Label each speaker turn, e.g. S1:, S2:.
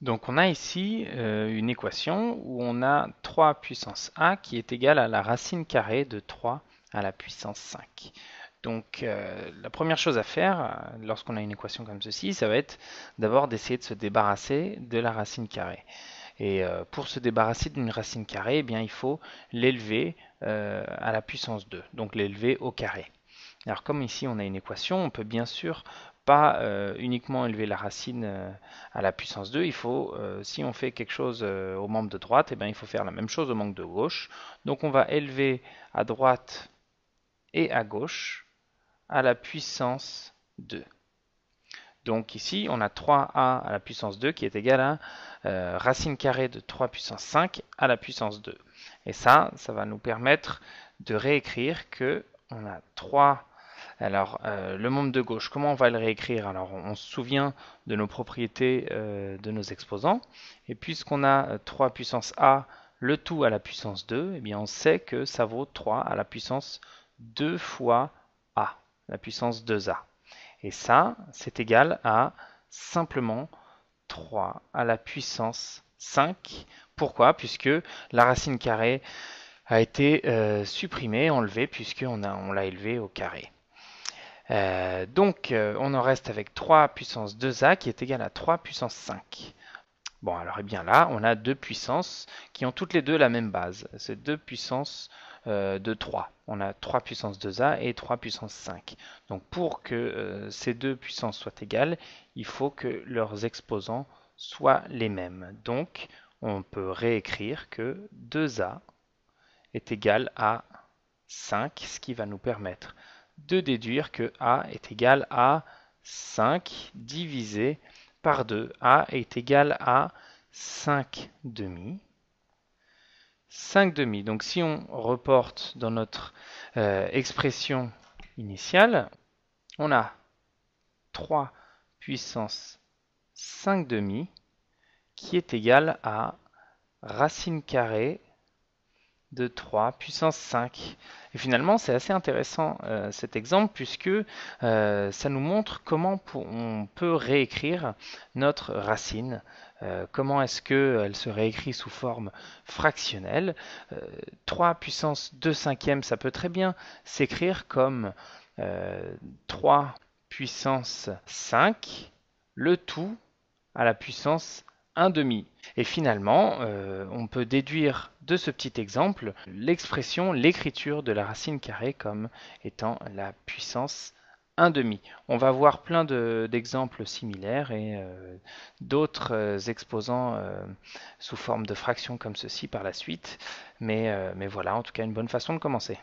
S1: Donc on a ici euh, une équation où on a 3 puissance a qui est égale à la racine carrée de 3 à la puissance 5. Donc euh, la première chose à faire euh, lorsqu'on a une équation comme ceci, ça va être d'abord d'essayer de se débarrasser de la racine carrée. Et pour se débarrasser d'une racine carrée, eh il faut l'élever à la puissance 2, donc l'élever au carré. Alors comme ici on a une équation, on peut bien sûr pas euh, uniquement élever la racine euh, à la puissance 2, il faut, euh, si on fait quelque chose au membre de droite, eh ben, il faut faire la même chose au membre de gauche. Donc on va élever à droite et à gauche à la puissance 2. Donc ici, on a 3a à la puissance 2 qui est égal à racine carrée de 3 puissance 5 à la puissance 2. Et ça, ça va nous permettre de réécrire que on a 3 alors, euh, le membre de gauche, comment on va le réécrire Alors, on, se souvient de nos propriétés euh, de nos exposants. Et puisqu'on a 3 euh, puissance A, le tout à la puissance 2, eh bien, on sait que ça vaut 3 à la puissance 2 fois A, la puissance 2A. Et ça, c'est égal à simplement 3 à la puissance 5. Pourquoi Puisque la racine carrée a été supprimée, enlevée, puisqu'on on l'a élevée au carré. Euh, donc euh, on en reste avec 3 puissance 2a qui est égal à 3 puissance 5. Bon alors et eh bien là on a deux puissances qui ont toutes les deux la même base. C'est 2 puissance euh, de 3. On a 3 puissance 2a et 3 puissance 5. Donc pour que ces deux puissances soient égales, il faut que leurs exposants soient les mêmes. Donc on peut réécrire que 2a est égal à 5, ce qui va nous permettre de déduire que A est égal à 5 divisé par 2. A est égal à 5 demi. 5 demi. Donc si on reporte dans notre euh, expression initiale, on a 3 puissance 5 demi qui est égal à racine carrée de 3 puissance 5. Et finalement, c'est assez intéressant euh, cet exemple puisque euh, ça nous montre comment on peut réécrire notre racine, euh, comment est-ce qu'elle se réécrit sous forme fractionnelle. 3 puissance 2 cinquième, ça peut très bien s'écrire comme 3 puissance 5, le tout à la puissance 1 demi. Et finalement, euh, on peut déduire de ce petit exemple l'expression, l'écriture de la racine carrée comme étant la puissance 1 demi. On va voir plein d'exemples similaires et euh, d'autres euh, exposants sous forme de fractions comme ceci par la suite. mais voilà, en tout cas, une bonne façon de commencer.